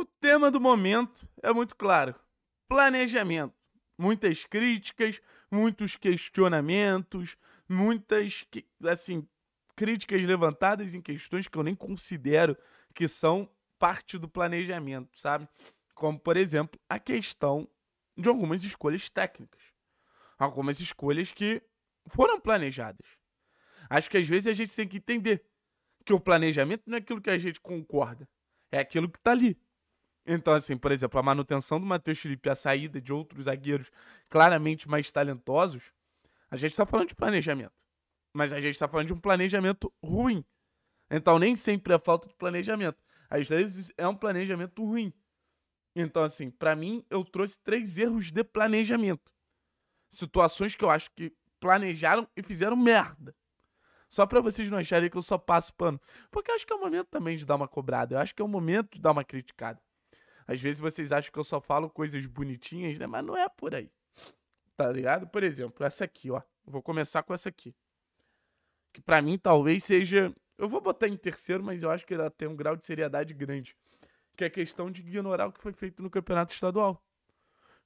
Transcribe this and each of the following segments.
O tema do momento é muito claro: planejamento. Muitas críticas, muitos questionamentos, muitas assim, críticas levantadas em questões que eu nem considero que são parte do planejamento, sabe? Como, por exemplo, a questão de algumas escolhas técnicas. Algumas escolhas que foram planejadas. Acho que às vezes a gente tem que entender que o planejamento não é aquilo que a gente concorda, é aquilo que está ali. Então, assim, por exemplo, a manutenção do Matheus Felipe a saída de outros zagueiros claramente mais talentosos, a gente está falando de planejamento. Mas a gente está falando de um planejamento ruim. Então, nem sempre é falta de planejamento. Às vezes é um planejamento ruim. Então, assim, para mim, eu trouxe três erros de planejamento. Situações que eu acho que planejaram e fizeram merda. Só para vocês não acharem que eu só passo pano. Porque eu acho que é o momento também de dar uma cobrada. Eu acho que é o momento de dar uma criticada. Às vezes vocês acham que eu só falo coisas bonitinhas, né? Mas não é por aí. Tá ligado? Por exemplo, essa aqui, ó. vou começar com essa aqui. Que para mim talvez seja. Eu vou botar em terceiro, mas eu acho que ela tem um grau de seriedade grande. Que é a questão de ignorar o que foi feito no campeonato estadual.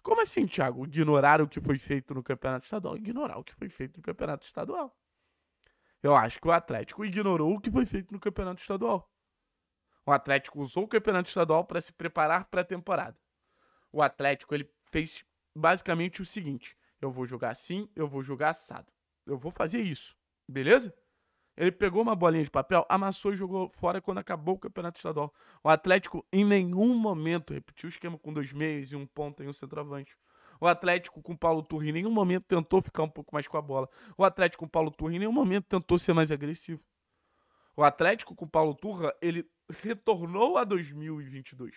Como assim, Thiago? Ignorar o que foi feito no campeonato estadual? Ignorar o que foi feito no campeonato estadual. Eu acho que o Atlético ignorou o que foi feito no campeonato estadual. O Atlético usou o campeonato estadual para se preparar para a temporada. O Atlético ele fez basicamente o seguinte: eu vou jogar assim, eu vou jogar assado. Eu vou fazer isso, beleza? Ele pegou uma bolinha de papel, amassou e jogou fora quando acabou o campeonato estadual. O Atlético em nenhum momento repetiu o esquema com dois meias e um ponto e um centroavante. O Atlético com Paulo Turri em nenhum momento tentou ficar um pouco mais com a bola. O Atlético com Paulo Turri em nenhum momento tentou ser mais agressivo. O Atlético com o Paulo Turra, ele retornou a 2022.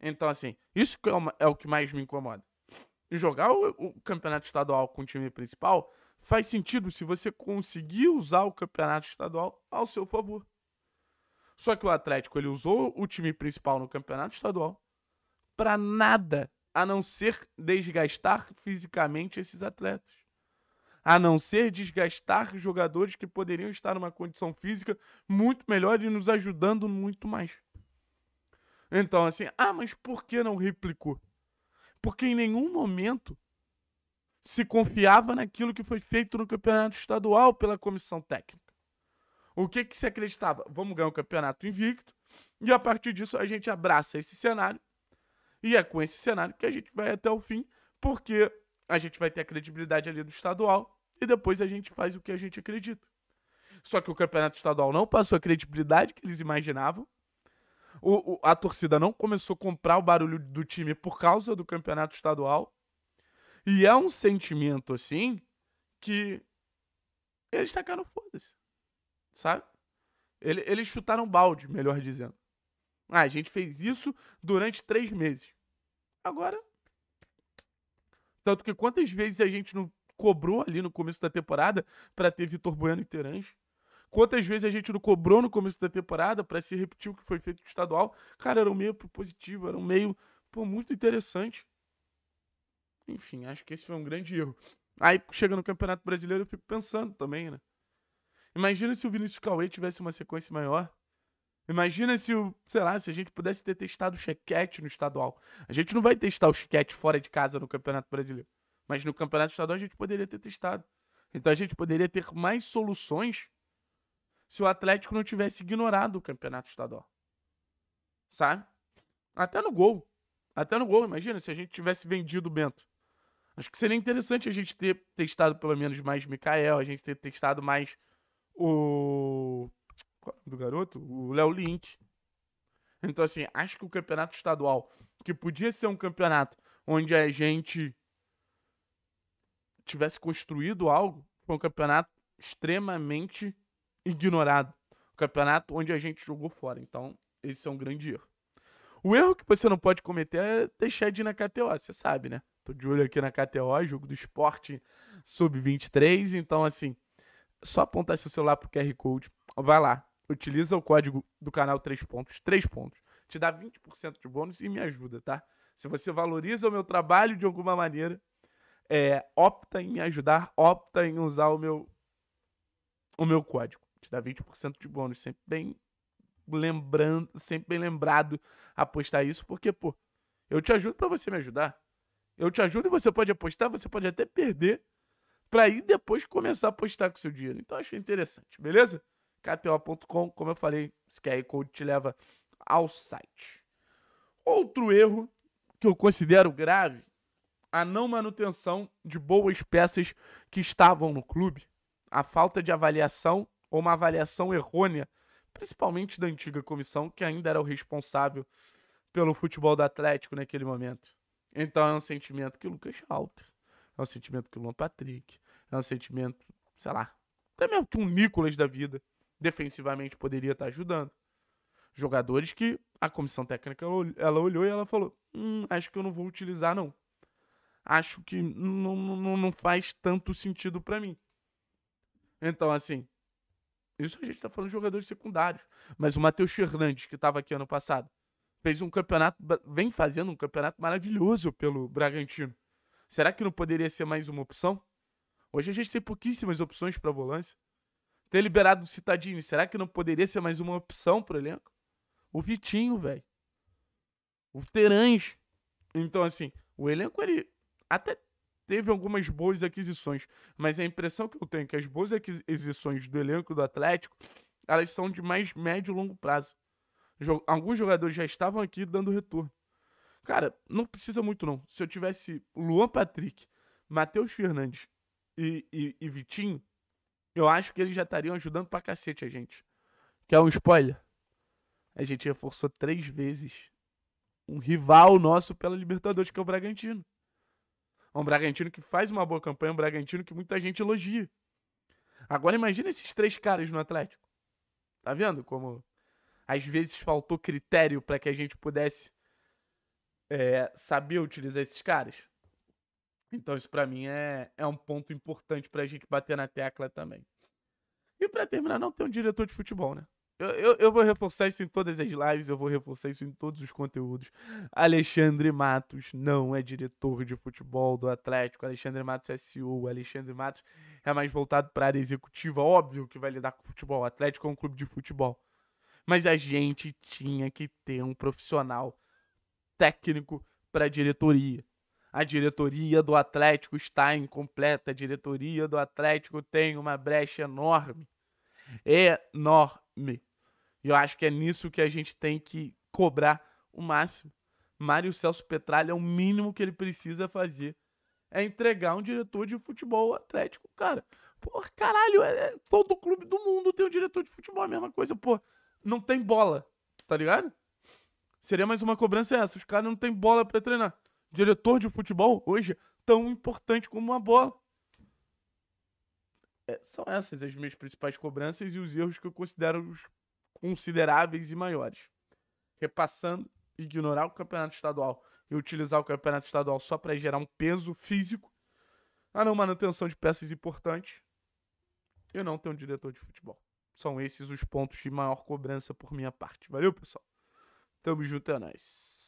Então, assim, isso é, é, o que mais me incomoda. Jogar o, o campeonato estadual com o time principal faz sentido se você conseguir usar o campeonato estadual ao seu favor. Só que o Atlético ele usou o time principal no campeonato estadual para nada, a não ser desgastar fisicamente esses atletas a não ser desgastar jogadores que poderiam estar numa condição física muito melhor e nos ajudando muito mais. Então, assim, ah, mas por que não replicou? Porque em nenhum momento se confiava naquilo que foi feito no campeonato estadual pela comissão técnica. O que, que se acreditava? Vamos ganhar o um campeonato invicto, e a partir disso a gente abraça esse cenário, e é com esse cenário que a gente vai até o fim, porque a gente vai ter a credibilidade ali do estadual, e depois a gente faz o que a gente acredita. Só que o campeonato estadual não passou a credibilidade que eles imaginavam. O, o, a torcida não começou a comprar o barulho do time por causa do campeonato estadual. E é um sentimento assim que eles tacaram foda-se. Sabe? Ele, eles chutaram balde, melhor dizendo. Ah, a gente fez isso durante três meses. Agora. Tanto que quantas vezes a gente não cobrou ali no começo da temporada para ter Vitor Bueno e Terange? Quantas vezes a gente não cobrou no começo da temporada para se repetir o que foi feito no estadual? Cara, era um meio positivo, era um meio pô, muito interessante. Enfim, acho que esse foi um grande erro. Aí chega no Campeonato Brasileiro eu fico pensando também, né? Imagina se o Vinícius Cauê tivesse uma sequência maior. Imagina se o, sei lá, se a gente pudesse ter testado o chequete no estadual. A gente não vai testar o chequete fora de casa no Campeonato Brasileiro. Mas no Campeonato Estadual a gente poderia ter testado. Então a gente poderia ter mais soluções se o Atlético não tivesse ignorado o Campeonato Estadual. Sabe? Até no gol. Até no gol, imagina, se a gente tivesse vendido o Bento. Acho que seria interessante a gente ter testado pelo menos mais Mikael, a gente ter testado mais o. É do garoto? O Léo Link. Então, assim, acho que o campeonato estadual, que podia ser um campeonato onde a gente tivesse construído algo, foi um campeonato extremamente ignorado. Um campeonato onde a gente jogou fora. Então, esse é um grande erro. O erro que você não pode cometer é deixar de ir na KTO, você sabe, né? Tô de olho aqui na KTO, jogo do esporte sub-23. Então, assim, só apontar seu celular pro QR Code, vai lá, utiliza o código do canal 3 pontos, 3 pontos, te dá 20% de bônus e me ajuda, tá? Se você valoriza o meu trabalho de alguma maneira, é, opta em me ajudar, opta em usar o meu, o meu código. Te dá 20% de bônus, sempre bem lembrando, sempre bem lembrado apostar isso, porque, pô, eu te ajudo para você me ajudar. Eu te ajudo e você pode apostar, você pode até perder, para ir depois começar a apostar com o seu dinheiro. Então, acho interessante, beleza? KTO.com, como eu falei, esse QR Code te leva ao site. Outro erro que eu considero grave a não manutenção de boas peças que estavam no clube, a falta de avaliação ou uma avaliação errônea, principalmente da antiga comissão, que ainda era o responsável pelo futebol do Atlético naquele momento. Então é um sentimento que o Lucas Halter, é um sentimento que o Luan Patrick, é um sentimento, sei lá, até mesmo que um Nicolas da vida defensivamente poderia estar ajudando. Jogadores que a comissão técnica ela olhou e ela falou: hum, acho que eu não vou utilizar, não acho que não, não, não faz tanto sentido para mim. Então, assim, isso a gente tá falando de jogadores secundários. Mas o Matheus Fernandes, que tava aqui ano passado, fez um campeonato, vem fazendo um campeonato maravilhoso pelo Bragantino. Será que não poderia ser mais uma opção? Hoje a gente tem pouquíssimas opções para volância. Ter liberado o Citadini, será que não poderia ser mais uma opção pro elenco? O Vitinho, velho. O Terãs. Então, assim, o elenco ele até teve algumas boas aquisições, mas a impressão que eu tenho é que as boas aquisições do elenco do Atlético, elas são de mais médio e longo prazo. Alguns jogadores já estavam aqui dando retorno. Cara, não precisa muito não. Se eu tivesse Luan Patrick, Matheus Fernandes e, e, e Vitinho, eu acho que eles já estariam ajudando pra cacete a gente. Quer um spoiler? A gente reforçou três vezes um rival nosso pela Libertadores, que é o Bragantino. É um Bragantino que faz uma boa campanha, um Bragantino que muita gente elogia. Agora imagina esses três caras no Atlético. Tá vendo como às vezes faltou critério para que a gente pudesse é, saber utilizar esses caras? Então isso para mim é, é um ponto importante pra gente bater na tecla também. E para terminar, não tem um diretor de futebol, né? Eu, eu, eu, vou reforçar isso em todas as lives, eu vou reforçar isso em todos os conteúdos. Alexandre Matos não é diretor de futebol do Atlético. Alexandre Matos é CEO. Alexandre Matos é mais voltado para a área executiva. Óbvio que vai lidar com futebol. O Atlético é um clube de futebol. Mas a gente tinha que ter um profissional técnico para a diretoria. A diretoria do Atlético está incompleta. A diretoria do Atlético tem uma brecha enorme. Enorme. E eu acho que é nisso que a gente tem que cobrar o máximo. Mário Celso Petralha, o mínimo que ele precisa fazer é entregar um diretor de futebol atlético, cara. Pô, caralho, é, é, todo clube do mundo tem um diretor de futebol, é a mesma coisa, pô. Não tem bola, tá ligado? Seria mais uma cobrança essa, os caras não tem bola para treinar. Diretor de futebol, hoje, tão importante como uma bola. É, são essas as minhas principais cobranças e os erros que eu considero os consideráveis e maiores. Repassando, ignorar o campeonato estadual e utilizar o campeonato estadual só para gerar um peso físico, a não manutenção de peças importantes Eu não tenho um diretor de futebol. São esses os pontos de maior cobrança por minha parte. Valeu, pessoal? Tamo junto, é nóis.